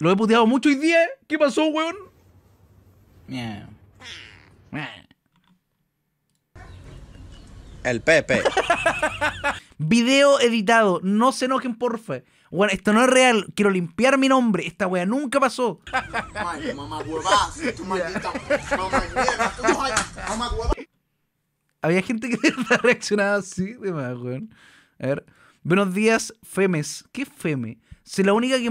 Lo he puteado mucho y 10. ¿eh? ¿Qué pasó, weón? El Pepe. Video editado. No se enojen, porfa. Bueno, esto no es real. Quiero limpiar mi nombre. Esta wea nunca pasó. Había gente que reaccionaba así de más, weón. A ver. Buenos días, Femes. ¿Qué Feme? Si la única que